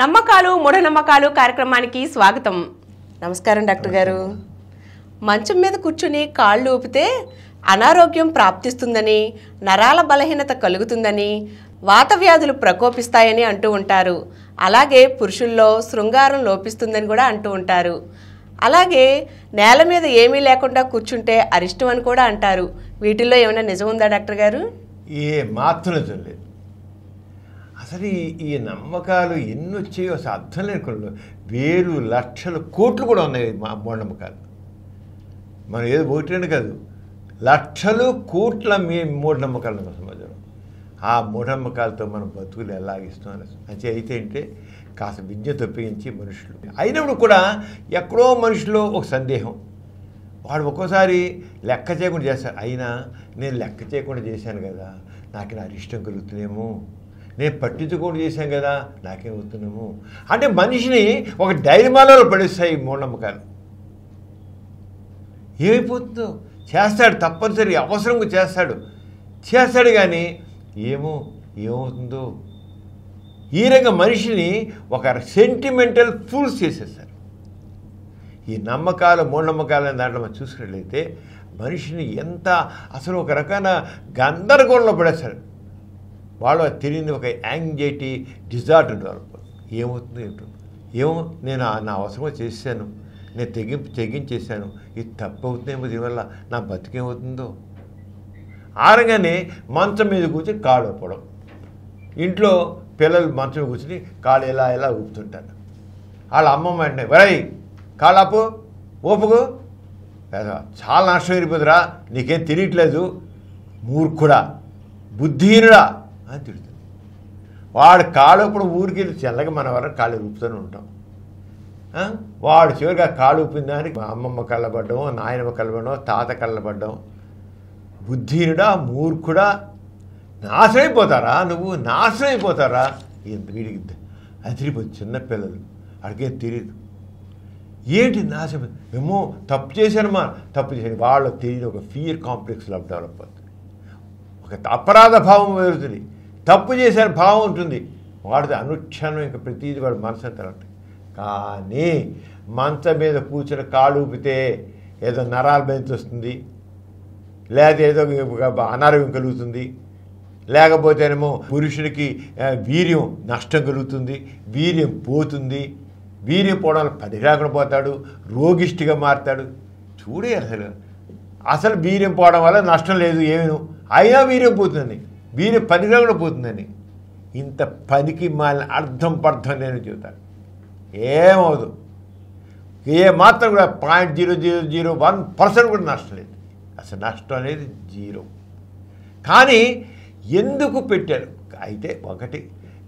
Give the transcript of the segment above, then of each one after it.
నమ్మకాలు మూఢనమ్మకాలు కార్యక్రమానికి స్వాగతం నమస్కారం డాక్టర్ గారు మంచం మీద కూర్చుని కాళ్ళు ఊపితే అనారోగ్యం ప్రాప్తిస్తుందని నరాల బలహీనత కలుగుతుందని వాత వ్యాధులు ప్రకోపిస్తాయని అంటూ ఉంటారు అలాగే పురుషుల్లో శృంగారం లోపిస్తుందని కూడా అంటూ ఉంటారు అలాగే నేల మీద ఏమీ లేకుండా కూర్చుంటే అరిష్టం అని కూడా అంటారు వీటిల్లో ఏమైనా నిజం ఉందా డాక్టర్ గారు ఏ మాత్రం లేదు అసలు ఈ నమ్మకాలు ఎన్ని వచ్చాయో అసలు అర్థం లేకుండా వేలు లక్షలు కోట్లు కూడా ఉన్నాయి మా మూఢనమ్మకాలు మనం ఏదో ఒకటి కాదు లక్షలు కోట్ల మీ మూఢనమ్మకాలు ఉన్న సమాజంలో ఆ మూఢనమ్మకాలతో మనం బతుకులు ఎలాగిస్తున్నాం అని అయితే అంటే కాస్త విద్య తప్పించి మనుషులు అయినప్పుడు కూడా ఎక్కడో మనుషులు ఒక సందేహం వాడు ఒక్కోసారి లెక్క చేయకుండా చేస్తారు అయినా నేను లెక్క చేయకుండా చేశాను కదా నాకు నా ఇష్టం కలుగుతుందేమో నేను పట్టించుకొని చేశాం కదా నాకే వద్దునము అంటే మనిషిని ఒక డైరిమాలలో పడిస్తాయి మూఢనమ్మకాలు ఏమైపోతుందో చేస్తాడు తప్పనిసరి అవసరంగా చేస్తాడు చేస్తాడు కానీ ఏమో ఏమవుతుందో ఈ రకంగా మనిషిని ఒక సెంటిమెంటల్ ఫూల్స్ చేసేస్తారు ఈ నమ్మకాలు మూఢనమ్మకాలు అనే దాంట్లో చూసినట్లయితే మనిషిని ఎంత అసలు ఒక రకమైన గందరగోళంలో పడేస్తారు వాళ్ళు తెలియని ఒక యాంగ్జైటీ డిజార్డర్ డెవలప్ ఏమవుతుంది ఏంటో ఏమో నేను నా అవసరమో చేశాను నేను తెగింపు తెగించేశాను ఇది తప్పవుతుందేమో దీనివల్ల నా బతికేమవుతుందో ఆరగానే మంచం మీద కూర్చొని కాళ్ళు ఒప్పడం ఇంట్లో పిల్లలు మంచం కూర్చొని కూర్చుని కాళ్ళు ఇలా ఎలా ఊపుతుంటారు వాళ్ళ అమ్మమ్మ అంటే వరై కాళ్ళాపు ఓపుకు చాలా నష్టం అయిపోతురా నీకేం తెలియట్లేదు మూర్ఖుడా బుద్ధిహీనుడా అని తిడుతుంది వాడు కాళ్ళు ఇప్పుడు ఊరికి చల్లగా మన వరకు కాళ్ళు రూపుతూనే ఉంటాం వాడు చివరిగా కాళ్ళు ఊపిన దానికి అమ్మమ్మ కళ్ళబడ్డం నాయనమ్మ కళ్ళబడ్డం తాత కళ్ళబడ్డం బుద్ధిహీనుడా మూర్ఖుడా నాశనమైపోతారా నువ్వు నాశనమైపోతారా వీడికి అదిరిపోతుంది చిన్నపిల్లలు అడిగే తెలియదు ఏంటి నాశనం మేము తప్పు చేశాను మా తప్పు చేశాను వాళ్ళు తెలియదు ఒక ఫియర్ కాంప్లెక్స్ డెవలప్ అవుతుంది ఒక అపరాధ భావం పెరుగుతుంది తప్పు చేశారు భావం ఉంటుంది వాడిది అనుక్షణం ఇంకా ప్రతీది వాడు మనసు తరగటం కానీ మంచం మీద కూర్చుని కాలు ఊపితే ఏదో నరాల బెంచ్ వస్తుంది లేదా ఏదో అనారోగ్యం కలుగుతుంది లేకపోతేనేమో పురుషుడికి వీర్యం నష్టం కలుగుతుంది వీర్యం పోతుంది వీర్యం పోవడం పదిహేకుండా పోతాడు రోగిష్టిగా మారుతాడు చూడే అసలు అసలు వీర్యం పోవడం వల్ల నష్టం లేదు ఏమీ అయినా వీర్యం పోతుంది వీరి పనిగా కూడా పోతుందని ఇంత పనికి మాలిన అర్థం పర్థం లేని చెబుతాను ఏమవదు ఏ మాత్రం కూడా point zero zero zero one percent కూడా నష్టం లేదు అసలు నష్టం అనేది జీరో కానీ ఎందుకు పెట్టారు అయితే ఒకటి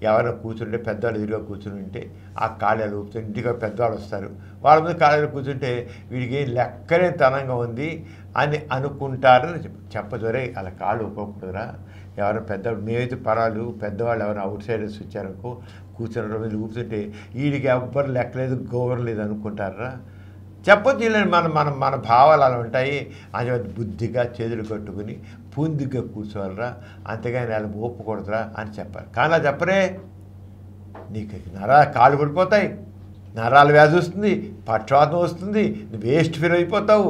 ఎవరైనా కూర్చుంటే పెద్దవాళ్ళు ఎదురుగా కూర్చుని ఉంటే ఆ కాళ్ళలు ఊపుతుంటే ఇంటిగా పెద్దవాళ్ళు వస్తారు వాళ్ళ మీద కాళ్ళలు కూర్చుంటే వీడికి లెక్కనే తనంగా ఉంది అని అనుకుంటారని చెప్పదురే అలా కాళ్ళు ఒప్పుకోకూడదురా ఎవరైనా పెద్ద మేమైతే పరాలు పెద్దవాళ్ళు ఎవరైనా అవుట్ సైడర్స్ వచ్చారనుకో కూర్చున్న మీద కూర్చుంటే వీడికి ఎవ్వరు లెక్కలేదు గోవర్ లేదు అనుకుంటారా చెప్పొచ్చు వీళ్ళని మన మన మన భావాలు అలా ఉంటాయి అని బుద్ధిగా చేతులు కట్టుకుని పూందిగా కూర్చోవాలరా అంతేగాని వాళ్ళు ఒప్పుకూడదురా అని చెప్పాలి కానీ అలా చెప్పరే నీకు నరా కాళ్ళు పడిపోతాయి నరాలు వ్యాధి వస్తుంది పక్షవాతం వస్తుంది నువ్వు వేస్ట్ ఫీల్ అయిపోతావు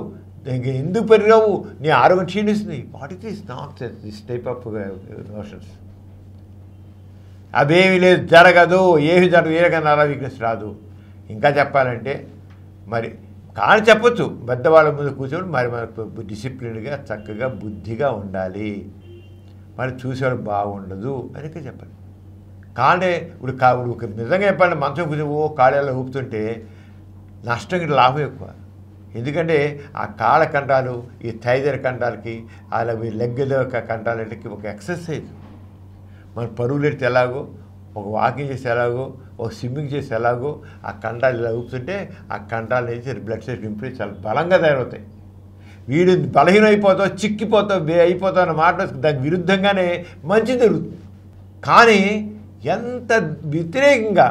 ఇంక ఎందుకు పెరిగినావు నీ ఆరోగ్యం క్షీణిస్తుంది what is this not this type of notions అదేమి లేదు జరగదు ఏమి జరగదు ఏ రకంగా నారా వీక్నెస్ రాదు ఇంకా చెప్పాలంటే మరి కానీ చెప్పచ్చు పెద్దవాళ్ళ ముందు కూర్చొని మరి మనకు డిసిప్లిన్గా చక్కగా బుద్ధిగా ఉండాలి మరి చూసేవాడు బాగుండదు అని చెప్పాలి కానీ ఇప్పుడు కా ఇప్పుడు నిజంగా చెప్పాలంటే మంచం కూర్చో ఓ కాళ్ళేలా ఊపుతుంటే నష్టం లాభం ఎక్కువ ఎందుకంటే ఆ కాళ్ళ కండాలు ఈ థైజర్ కండాలకి అలా మీ లెగ్గుల యొక్క కండాలకి ఒక ఎక్సర్సైజ్ మన పరువులు ఎడితే ఎలాగో ఒక వాకింగ్ చేసి ఎలాగో ఒక స్విమ్మింగ్ చేసి ఎలాగో ఆ కండాలు ఇలా ఊపుతుంటే ఆ కండాలు నుంచి బ్లడ్ సర్క్యులేషన్ ఇంప్రూవ్ చాలా బలంగా తయారవుతాయి వీడు అయిపోతావు చిక్కిపోతావు బే అయిపోతావు అన్న మాట దానికి విరుద్ధంగానే మంచి జరుగుతుంది కానీ ఎంత వ్యతిరేకంగా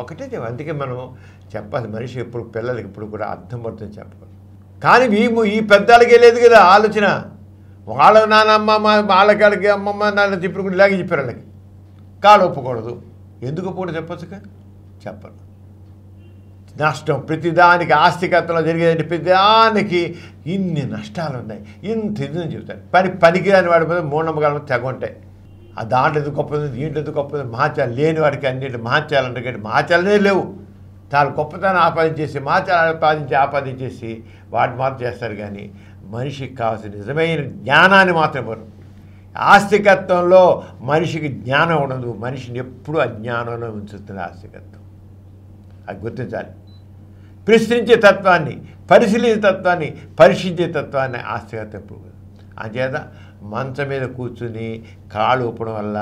ఒకటే అందుకే మనం చెప్పాలి మనిషి ఎప్పుడు పిల్లలకి ఇప్పుడు కూడా అర్థం పడుతుంది చెప్పాలి కానీ ఈ ఈ పెద్దలకే లేదు కదా ఆలోచన వాళ్ళ నానమ్మ వాళ్ళకాడికి అమ్మమ్మ నాన్న కూడా ఇలాగే చెప్పారు వాళ్ళకి కాళ్ళు ఒప్పకూడదు ఎందుకు కూడా చెప్పచ్చుగా చెప్పరు నష్టం ప్రతిదానికి ఆస్తికత్వంలో జరిగేదంటే ప్రతిదానికి ఇన్ని నష్టాలు ఉన్నాయి ఇంత ఇదని చెబుతారు పని పనికిరాని వాడి మీద మూఢమకాలం తెగ ఉంటాయి ఆ దాంట్లో ఎందుకు గొప్పది దీంట్లో ఎందుకు గొప్పది మహాత్యాలు లేని వాడికి అన్నింటి మహాత్యాలు అంటే మహాత్యాలనే లేవు తాను గొప్పతనం ఆపాదించేసి మాచారాన్ని ఆపాదించి ఆపాదించేసి వాటి మాత్రం చేస్తారు కానీ మనిషికి కావాల్సిన నిజమైన జ్ఞానాన్ని మాత్రం ఇవ్వరు ఆస్తికత్వంలో మనిషికి జ్ఞానం ఉండదు మనిషిని ఎప్పుడూ అజ్ఞానంలో ఉంచుతుంది ఆస్తికత్వం అది గుర్తించాలి ప్రశ్నించే తత్వాన్ని పరిశీలించే తత్వాన్ని పరీక్షించే తత్వాన్ని ఆస్తికత్వం ఎప్పుడు అంచేత మంచం మీద కూర్చుని కాళ్ళు ఊపడం వల్ల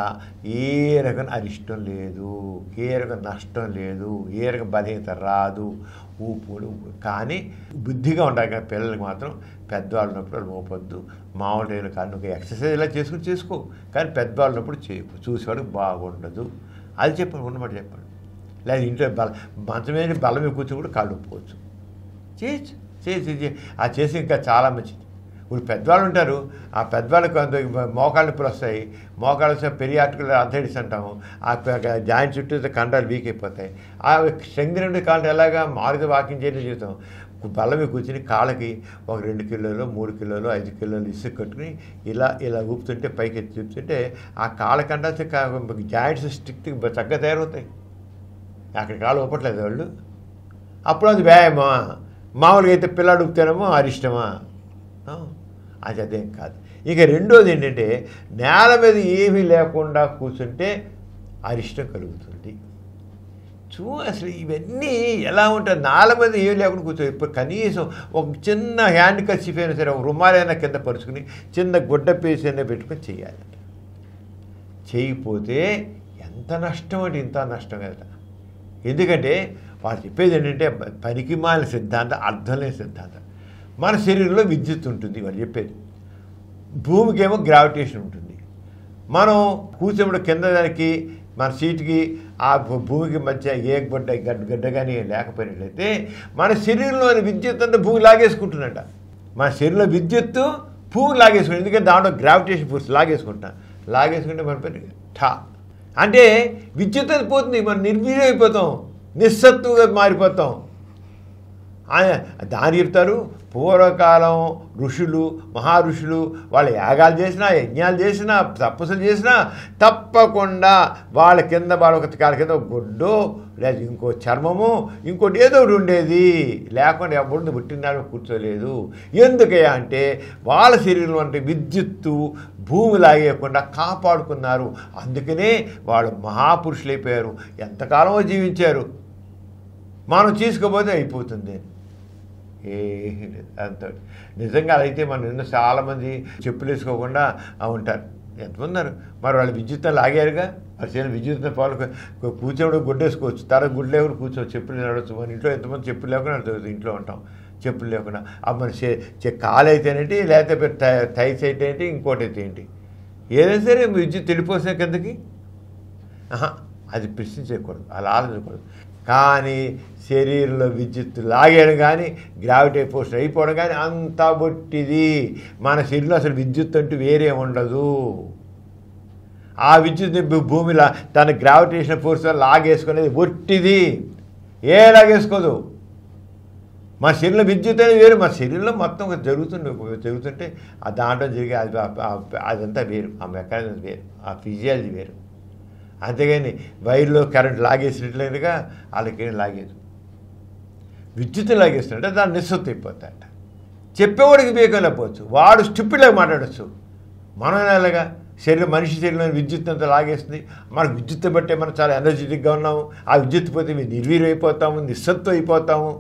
ఏ రకం అరిష్టం లేదు ఏ రకం నష్టం లేదు ఏ రకం బలహీనత రాదు ఊపుడు కానీ బుద్ధిగా ఉండాలి కానీ పిల్లలకి మాత్రం పెద్దవాళ్ళు ఉన్నప్పుడు మోపొద్దు మామూలు నేను కానీ ఒక ఎక్సర్సైజ్ ఇలా చేసుకుని చేసుకో కానీ పెద్దవాళ్ళు ఉన్నప్పుడు చేయకు చూసేవాడు బాగుండదు అది చెప్పండి ఉన్నమాట చెప్పండి లేదా ఇంట్లో బల మంచం మీద బలం కూర్చొని కూడా కాళ్ళు ఒప్పుకోవచ్చు చేయొచ్చు చేసి ఆ చేసి ఇంకా చాలా మంచిది ఇప్పుడు పెద్దవాళ్ళు ఉంటారు ఆ పెద్దవాళ్ళకి మోకాళ్ళు నొప్పులు వస్తాయి మోకాళ్ళ వస్తే పెరియాటికల్ అర్థైటిస్ అంటాము ఆ జాయింట్ చుట్టూ కండాలు వీక్ అయిపోతాయి ఆ శంగి రెండు కాళ్ళు ఎలాగా మారుతి వాకింగ్ చేయడం చూద్దాం బల్ల మీద కూర్చుని కాళ్ళకి ఒక రెండు కిలోలు మూడు కిలోలు ఐదు కిలోలు ఇసుక కట్టుకుని ఇలా ఇలా ఊపుతుంటే పైకి ఎత్తి చూపుతుంటే ఆ కాళ్ళకండా జాయింట్స్ స్టిక్ చక్కగా తయారవుతాయి అక్కడ కాళ్ళు ఊపట్లేదు వాళ్ళు అప్పుడు అది వ్యాయామా మామూలుగా అయితే పిల్లాడు ఊపితేనేమో అరిష్టమా అది అదేం కాదు ఇక రెండోది ఏంటంటే నేల మీద ఏమీ లేకుండా కూర్చుంటే అరిష్టం కలుగుతుంది చూ అసలు ఇవన్నీ ఎలా ఉంటాయి నాల మీద ఏమి లేకుండా కూర్చోవచ్చు ఇప్పుడు కనీసం ఒక చిన్న హ్యాండ్ కర్చిఫ్ అయినా సరే ఒక రుమాలైనా కింద పరుచుకుని చిన్న గుడ్డ పేసి అయినా పెట్టుకొని చేయాలి చేయకపోతే ఎంత నష్టం అంటే ఇంత నష్టం కదా ఎందుకంటే వాళ్ళు చెప్పేది ఏంటంటే పనికి మాలిన సిద్ధాంతం అర్థం లేని సిద్ధాంతం మన శరీరంలో విద్యుత్ ఉంటుంది వారు చెప్పేది భూమికి ఏమో గ్రావిటేషన్ ఉంటుంది మనం కూర్చోబడి కింద దానికి మన సీటుకి ఆ భూమికి మధ్య ఏకబడ్డ గడ్డ గడ్డ కానీ లేకపోయినట్లయితే మన శరీరంలోని విద్యుత్ అంటే భూమి లాగేసుకుంటుందంట మన శరీరంలో విద్యుత్తు భూమి లాగేసుకుంటుంది ఎందుకంటే దాంట్లో గ్రావిటేషన్ ఫోర్స్ లాగేసుకుంటాం లాగేసుకుంటే మన పని ఠా అంటే విద్యుత్ అది పోతుంది మనం నిర్వీర్యమైపోతాం నిస్సత్తుగా మారిపోతాం దాని చెప్తారు పూర్వకాలం ఋషులు మహారుషులు వాళ్ళ యాగాలు చేసినా యజ్ఞాలు చేసినా తపస్సులు చేసినా తప్పకుండా వాళ్ళ కింద వాళ్ళ కాళ్ళ కింద గుడ్డు లేదా ఇంకో చర్మము ఇంకోటి ఏదో ఒకటి ఉండేది లేకుండా ఎవరిని పుట్టినాడు కూర్చోలేదు ఎందుకయ్యా అంటే వాళ్ళ శరీరం అంటే విద్యుత్తు భూమి లాగేయకుండా కాపాడుకున్నారు అందుకనే వాళ్ళు మహాపురుషులైపోయారు ఎంతకాలమో జీవించారు మనం తీసుకుపోతే అయిపోతుంది ఏ లేదు నిజంగా అయితే మనం నిన్న చాలామంది చెప్పులు వేసుకోకుండా ఉంటారు ఎంతమంది మరి వాళ్ళు విద్యుత్తుని లాగారుగా మరి చేయాలి విద్యుత్తుని పాలు కూర్చోవడం గుడ్డేసుకోవచ్చు తర గుడ్లు లేకుండా కూర్చోవచ్చు చెప్పులు నడవచ్చు మన ఇంట్లో ఎంతమంది చెప్పులు లేకుండా ఇంట్లో ఉంటాం చెప్పులు లేకుండా అమ్మని మన కాలు అయితేనేంటి లేకపోతే టైస్ అయితే ఏంటి ఇంకోటి అయితే ఏంటి ఏదైనా సరే విద్యుత్ తెలిపోసిన కిందకి అది ప్రశ్నించకూడదు అలా ఆలోచించకూడదు కానీ శరీరంలో విద్యుత్ లాగేయడం కానీ గ్రావిటీ పోస్ట్ అయిపోవడం కానీ అంతా బొట్టిది మన శరీరంలో అసలు విద్యుత్ అంటూ వేరే ఉండదు ఆ విద్యుత్ భూమిలా తన గ్రావిటేషన్ ఫోర్స్ లాగేసుకునేది బొట్టిది ఏ లాగేసుకోదు మా శరీరంలో విద్యుత్ అనేది వేరు మా శరీరంలో మొత్తం జరుగుతుండే జరుగుతుంటే ఆ దాంట్లో జరిగే అది అదంతా వేరు ఆ మెకానిజం వేరు ఆ ఫిజియాలజీ వేరు అంతేగాని వైర్లో కరెంట్ లాగేసినట్లేదుగా వాళ్ళకేం లాగేదు విద్యుత్ లాగేస్తుంటే దాన్ని నిస్సొత్తు అయిపోతాయట చెప్పేవాడికి బీకలేకపోవచ్చు వాడు స్టిప్పిలాగా మాట్లాడచ్చు మనం ఎలాగా శరీరం మనిషి శరీరంలో విద్యుత్ అంత లాగేస్తుంది మనకు విద్యుత్ బట్టే మనం చాలా ఎనర్జెటిక్గా ఉన్నాము ఆ విద్యుత్ పోతే మేము నిర్వీర్ అయిపోతాము నిస్సత్తు అయిపోతాము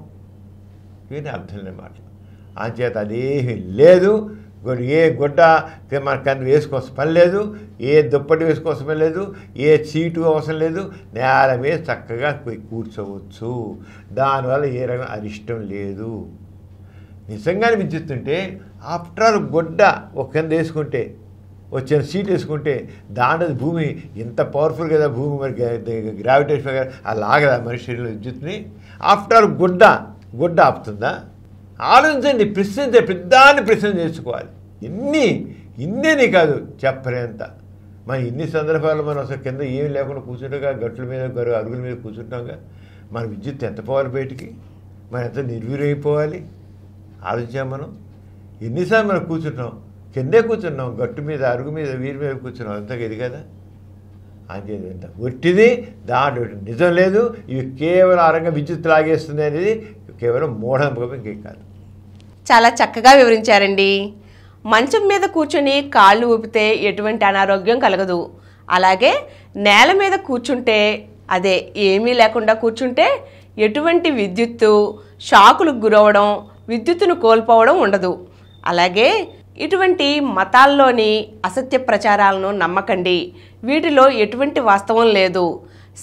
ఇవన్నీ అర్థం లేని మాట చేత అదేమీ లేదు ఏ గుడ్డ మనకు వేసుకోవాల్సిన పని లేదు ఏ దుప్పటి వేసుకోవాల్సిన పని లేదు ఏ చీటు అవసరం లేదు నేల మీద చక్కగా కూర్చోవచ్చు దానివల్ల ఏ రకం అరిష్టం లేదు నిజంగా అనిపించుతుంటే ఆఫ్టర్ ఆల్ గుడ్డ ఒక కింద వేసుకుంటే వచ్చిన సీట్ వేసుకుంటే దాని భూమి ఎంత పవర్ఫుల్ కదా భూమి మరి గ్రావిటేషన్ అలా మనిషిలో మనిషి శరీరంలో విద్యుత్ని ఆఫ్టర్ ఆల్ గుడ్డ గుడ్డ ఆపుతుందా ఆలోచించండి ప్రశ్నించే పెద్దాన్ని ప్రశ్న చేసుకోవాలి ఇన్ని ఇన్నేని కాదు చెప్పలేంత మనం ఇన్ని సందర్భాలు మనం అసలు కింద ఏమి లేకుండా కూర్చుంటాం గట్ల మీద అరుగుల మీద కూర్చుంటాంగా మన విద్యుత్ ఎంత పోవాలి బయటికి మనం ఎంత నిర్వీరైపోవాలి ఆలోచించాం మనం ఎన్నిసార్లు మనం కూర్చుంటాం కిందే కూర్చున్నాం గట్టు మీద అరుగు మీద వీరి మీద కూర్చున్నాం అంతగా ఇది కదా అంతేది ఎంత ఒట్టిది దాంట్లో నిజం లేదు ఇవి కేవలం అరంగ విద్యుత్ లాగేస్తుంది అనేది కేవలం మూఢం ఇంకేం కాదు చాలా చక్కగా వివరించారండి మంచం మీద కూర్చొని కాళ్ళు ఊపితే ఎటువంటి అనారోగ్యం కలగదు అలాగే నేల మీద కూర్చుంటే అదే ఏమీ లేకుండా కూర్చుంటే ఎటువంటి విద్యుత్తు షాకులకు గురవడం విద్యుత్తును కోల్పోవడం ఉండదు అలాగే ఇటువంటి మతాల్లోని అసత్య ప్రచారాలను నమ్మకండి వీటిలో ఎటువంటి వాస్తవం లేదు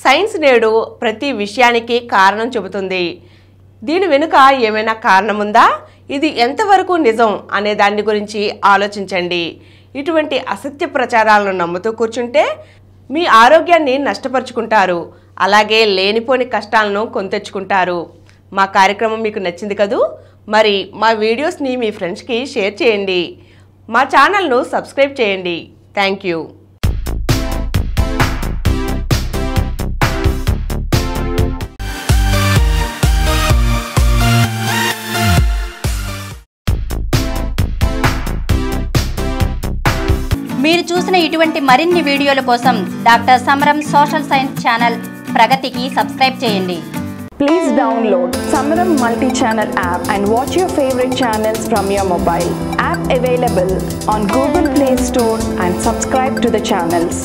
సైన్స్ నేడు ప్రతి విషయానికి కారణం చెబుతుంది దీని వెనుక ఏమైనా కారణముందా ఇది ఎంతవరకు నిజం అనే దాని గురించి ఆలోచించండి ఇటువంటి అసత్య ప్రచారాలను నమ్ముతూ కూర్చుంటే మీ ఆరోగ్యాన్ని నష్టపరుచుకుంటారు అలాగే లేనిపోని కష్టాలను కొంతెచ్చుకుంటారు మా కార్యక్రమం మీకు నచ్చింది కదూ మరి మా వీడియోస్ని మీ ఫ్రెండ్స్కి షేర్ చేయండి మా ఛానల్ను సబ్స్క్రైబ్ చేయండి థ్యాంక్ యూ మీరు చూసిన ఇటువంటి మరిన్ని వీడియోల కోసం doctor Samaram social science channel ప్రగతికి సబ్స్క్రైబ్ చేయండి please download Samaram multi channel app and watch your favourite channels from your mobile app available on Google Play Store and subscribe to the channels